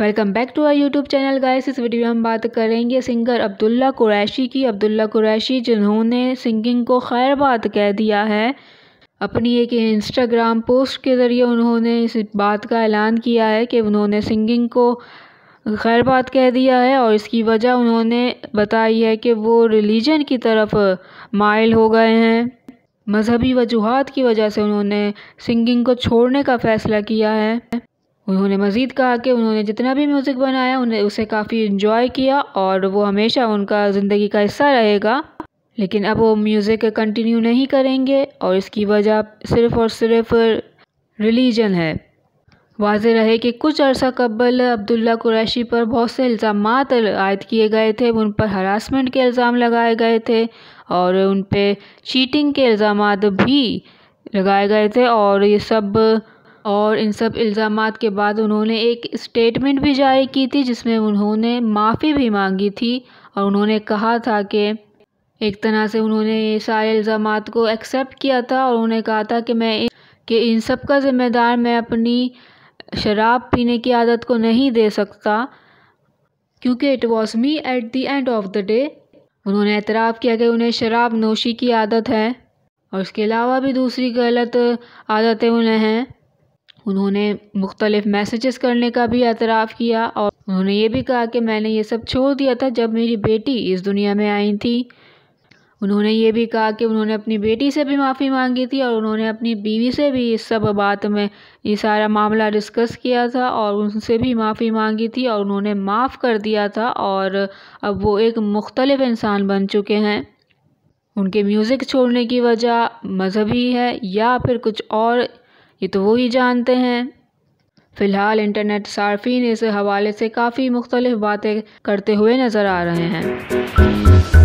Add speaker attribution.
Speaker 1: welcome back to our YouTube channel guys इस video में हम बात करेंगे सिंगर अब्दुल्ला कुरैशी की अब्दुल्ला कुरैशी जिन्होंने सिंगिंग को खैर बात कह दिया है अपनी एक इंस्टाग्राम पोस्ट के ज़रिए उन्होंने इस बात का ऐलान किया है कि उन्होंने सिंगिंग को खैर बात कह दिया है और इसकी वजह उन्होंने बताई है कि वो रिलीजन की तरफ माइल हो गए हैं मजहबी वजूहत की वजह से उन्होंने सिंगिंग को छोड़ने का फ़ैसला किया है उन्होंने मज़ीद कहा कि उन्होंने जितना भी म्यूज़िक बनाया उन्हें उसे काफ़ी इन्जॉय किया और वो हमेशा उनका ज़िंदगी का हिस्सा रहेगा लेकिन अब वो म्यूज़िक कंटिन्यू नहीं करेंगे और इसकी वजह सिर्फ़ और सिर्फ रिलीजन है वाज रहे कि कुछ अरसा कबल अब्दुल्ला कुरैशी पर बहुत से इल्ज़ाम आयद किए गए थे उन पर हरासमेंट के इल्ज़ाम लगाए गए थे और उन पर चीटिंग के इल्ज़ाम भी लगाए गए थे और ये सब और इन सब इल्ज़ाम के बाद उन्होंने एक स्टेटमेंट भी जारी की थी जिसमें उन्होंने माफ़ी भी मांगी थी और उन्होंने कहा था कि एक तरह से उन्होंने ये सारे इल्ज़ाम को एक्सेप्ट किया था और उन्होंने कहा था कि मैं कि इन सब का ज़िम्मेदार मैं अपनी शराब पीने की आदत को नहीं दे सकता क्योंकि it was me at the end of the day उन्होंने एतराफ़ किया कि उन्हें शराब नोशी की आदत है और इसके अलावा भी दूसरी गलत आदतें उन्हें हैं उन्होंने मुख्तलिफ़ मैसेजेस करने का भी एतराफ़ किया और उन्होंने ये भी कहा कि मैंने ये सब छोड़ दिया था जब मेरी बेटी इस दुनिया में आई थी उन्होंने ये भी कहा कि उन्होंने अपनी बेटी से भी माफ़ी मांगी थी और उन्होंने अपनी बीवी से भी इस सब बात में ये सारा मामला डिस्कस किया था और उनसे भी माफ़ी मांगी थी और उन्होंने माफ़ कर दिया था और अब वो एक मुख्तलिफ़ इंसान बन चुके हैं उनके म्यूज़िक छोड़ने की वजह मजहबी है या फिर कुछ और ये तो वही जानते हैं फ़िलहाल इंटरनेट सार्फिन इस हवाले से काफ़ी मुख्तलिफ़ बातें करते हुए नज़र आ रहे हैं